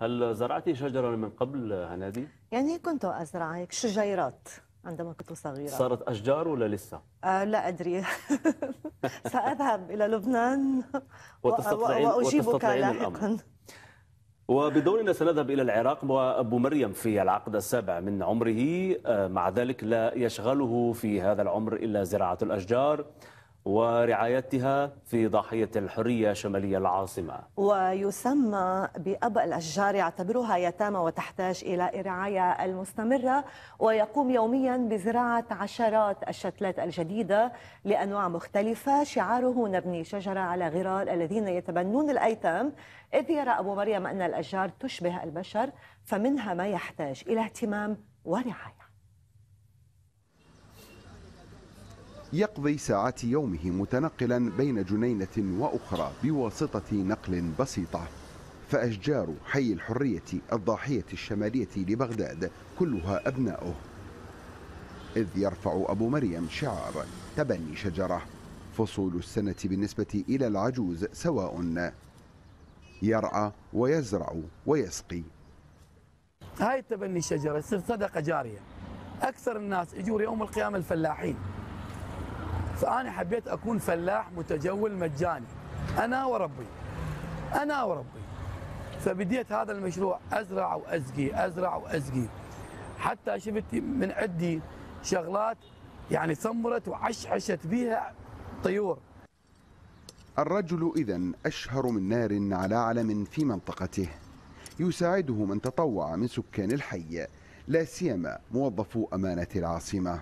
هل زرعتي شجرة من قبل هنادي؟ يعني كنت أزرع هيك شجيرات عندما كنت صغيرة صارت أشجار ولا لسه؟ آه لا أدري سأذهب إلى لبنان وتستطيعين وأجيبك لاحقا وبدورنا سنذهب إلى العراق وأبو مريم في العقد السابع من عمره آه، مع ذلك لا يشغله في هذا العمر إلا زراعة الأشجار ورعايتها في ضاحية الحرية شمالية العاصمة ويسمى بأب الأشجار يعتبرها يتامى وتحتاج إلى رعاية المستمرة ويقوم يوميا بزراعة عشرات الشتلات الجديدة لأنواع مختلفة شعاره نبني شجرة على غرار الذين يتبنون الأيتام إذ يرى أبو مريم أن الأشجار تشبه البشر فمنها ما يحتاج إلى اهتمام ورعاية يقضي ساعات يومه متنقلا بين جنينة وأخرى بواسطة نقل بسيطة فأشجار حي الحرية الضاحية الشمالية لبغداد كلها أبناؤه إذ يرفع أبو مريم شعار تبني شجرة فصول السنة بالنسبة إلى العجوز سواء يرعى ويزرع ويسقي هاي تبني شجرة تصير صدقة جارية أكثر الناس يجور يوم القيامة الفلاحين فأنا حبيت أكون فلاح متجول مجاني أنا وربي أنا وربي فبديت هذا المشروع أزرع وأزقي أزرع وأزقي حتى شفت من عندي شغلات يعني ثمرت وعشعشت بها طيور الرجل إذا أشهر من نار على علم في منطقته يساعده من تطوع من سكان الحي لا سيما موظفو أمانة العاصمة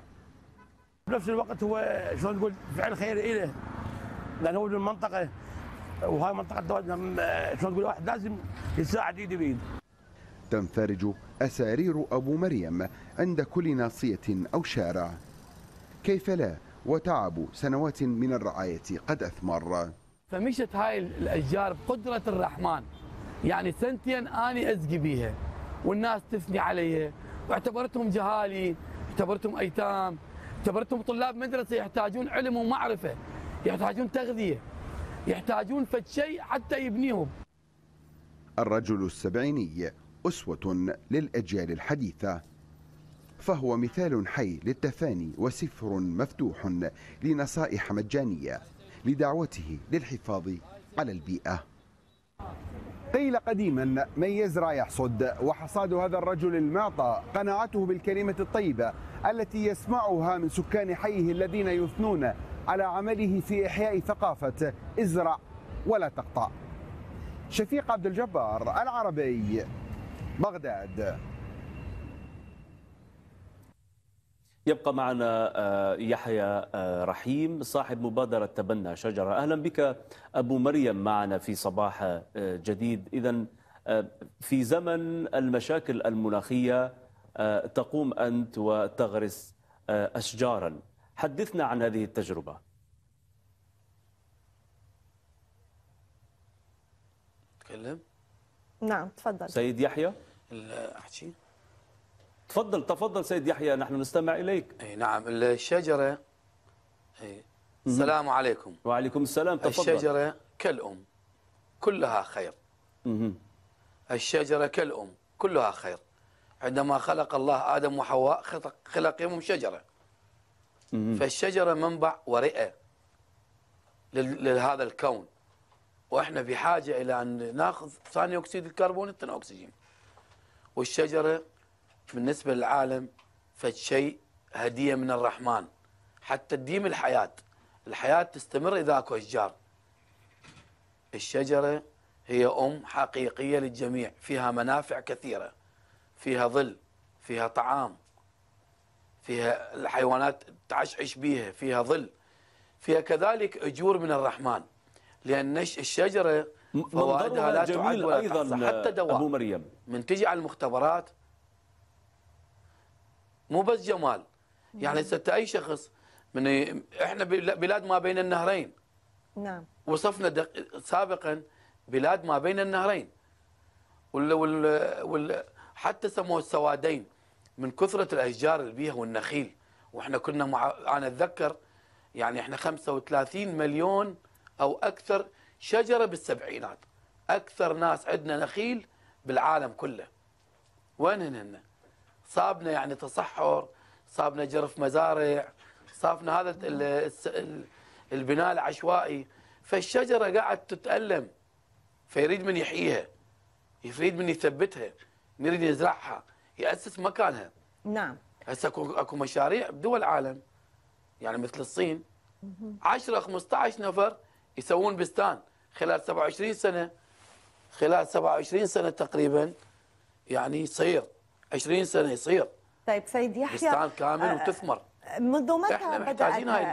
بنفس الوقت هو شلون تقول فعل خير إله لان هو المنطقة وهاي منطقة نعم، شلون تقول واحد لازم يساعد إيد بإيد تنفرج أسارير أبو مريم عند كل ناصية أو شارع كيف لا وتعب سنوات من الرعاية قد أثمر فمشت هاي الأشجار بقدرة الرحمن يعني سنتين اني أزقي بيها والناس تثني عليها واعتبرتهم جهالي اعتبرتهم أيتام اعتبرتهم طلاب مدرسه يحتاجون علم ومعرفه يحتاجون تغذيه يحتاجون فد شيء حتى يبنيهم الرجل السبعيني اسوه للاجيال الحديثه فهو مثال حي للتفاني وسفر مفتوح لنصائح مجانيه لدعوته للحفاظ على البيئه قيل قديما من يزرع يحصد وحصاد هذا الرجل المعطى قناعته بالكلمه الطيبه التي يسمعها من سكان حيه الذين يثنون على عمله في إحياء ثقافة ازرع ولا تقطع شفيق عبد الجبار العربي بغداد يبقى معنا آه، يحيى آه، رحيم صاحب مبادرة تبنى شجرة أهلا بك أبو مريم معنا في صباح آه، جديد إذا في زمن المشاكل المناخية آه، تقوم أنت وتغرس آه، أشجارا حدثنا عن هذه التجربة تكلم نعم تفضل سيد يحيى أحكي تفضل تفضل سيد يحيى نحن نستمع إليك أي نعم الشجرة أي السلام عليكم وعليكم السلام تفضل الشجرة كالأم كلها خير الشجرة كالأم كلها خير عندما خلق الله آدم وحواء خلق خلقهم شجرة فالشجرة منبع ورئة لهذا الكون وإحنا بحاجة إلى أن ناخذ ثاني أكسيد الكربون ثاني أكسجين والشجرة بالنسبة للعالم فشيء هدية من الرحمن حتى تديم الحياة الحياة تستمر إذا أكو أشجار الشجرة هي أم حقيقية للجميع فيها منافع كثيرة فيها ظل فيها طعام فيها الحيوانات تعشعش بيها فيها ظل فيها كذلك أجور من الرحمن لأن الشجرة فوائدها لا تعد ولا أيضا حتى دواء أبو مريم من تجي على المختبرات مو بس جمال يعني هسه اي شخص من احنا بلاد ما بين النهرين نعم وصفنا سابقا بلاد ما بين النهرين وال وال, وال... حتى سموه السوادين من كثرة الأشجار اللي بيها والنخيل وإحنا كنا مع... أنا أتذكر يعني إحنا 35 مليون أو أكثر شجرة بالسبعينات أكثر ناس عندنا نخيل بالعالم كله وين هن صابنا يعني تصحر صابنا جرف مزارع صابنا هذا البناء العشوائي فالشجرة قاعد تتألم فيريد من يحييها يريد من يثبتها نريد نزرعها ياسس مكانها نعم هسه اكو اكو مشاريع بدول العالم يعني مثل الصين 10 15 نفر يسوون بستان خلال 27 سنه خلال 27 سنه تقريبا يعني يصير 20 سنه يصير طيب سيد يحيى بستان كامل آه، وتثمر منذ متى بدات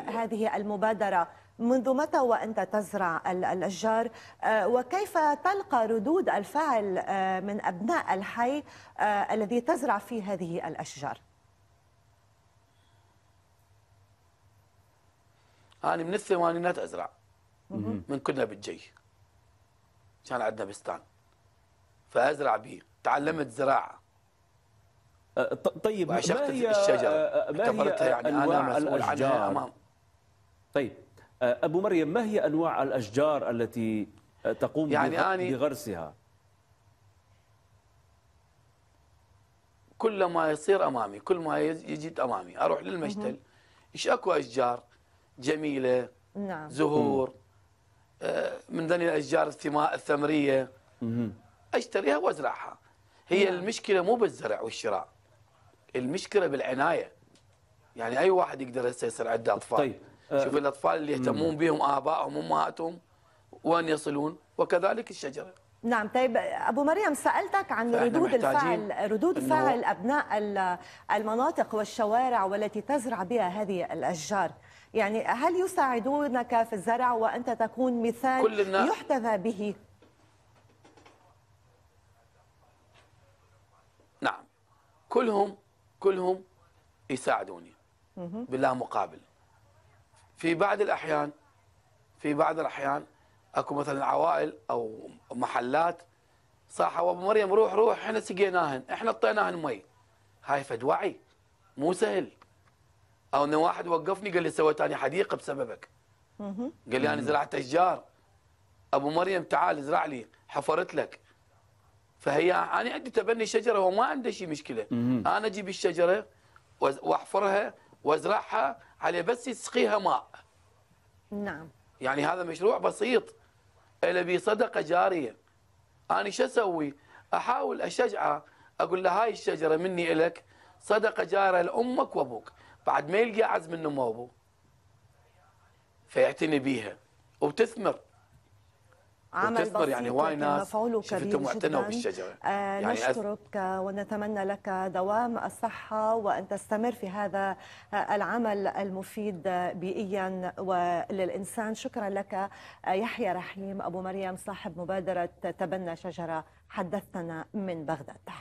هذه المبادره منذ متى وأنت تزرع الأشجار آه، وكيف تلقى ردود الفعل آه، من أبناء الحي آه، الذي تزرع فيه هذه الأشجار أنا من الثمانينات أزرع من كنا بالجي كان عندنا بستان فأزرع به تعلمت زراعة طيب ما هي الشجرة ما هي يعني أنا مسؤول الأشجار عنها أمام طيب آه، أبو مريم ما هي أنواع الأشجار التي آه، تقوم يعني بغرسها كل ما يصير أمامي كل ما يجد أمامي أروح للمشتل إيش أكو أشجار جميلة نعم. زهور آه، من ذني الأشجار الثمرية أشتريها وأزرعها هي نعم. المشكلة مو بالزرع والشراء المشكلة بالعناية يعني أي واحد يقدر يصير عنده أطفال طيب آه، شوف الاطفال اللي يهتمون بهم ابائهم وامهاتهم وين يصلون وكذلك الشجره نعم طيب ابو مريم سالتك عن ردود الفعل ردود فعل ابناء المناطق والشوارع والتي تزرع بها هذه الاشجار يعني هل يساعدونك في الزرع وانت تكون مثال كل يحتذى به نعم كلهم كلهم يساعدوني بلا مقابل في بعض الأحيان في بعض الأحيان أكو مثلا عوائل أو محلات صاحوا أبو مريم روح روح إحنا سقيناهن إحنا اعطيناهن مي هاي فد وعي مو سهل أو إن واحد وقفني قال لي سويت أنا حديقة بسببك قال لي أنا زرعت أشجار أبو مريم تعال ازرع لي حفرت لك فهي أنا عندي تبني شجرة وما عندي شي مشكلة أنا أجيب الشجرة وأحفرها وأزرعها عليه بس يسقيها ماء نعم يعني هذا مشروع بسيط البي صدقه جاريه انا شو اسوي؟ احاول اشجعه اقول له هاي الشجره مني الك صدقه جاره لامك وابوك بعد ما يلقى عزم أمه وأبوه فيعتني بيها وبتثمر عمل يعني بسيط يعني واينا مفعوله كبير جدا آه يعني نشكرك أز... آه، ونتمنى لك دوام الصحة وأن تستمر في هذا آه، العمل المفيد آه، بيئيا وللإنسان شكرا لك يحيى رحيم أبو مريم صاحب مبادرة تبنى شجرة حدثتنا من بغداد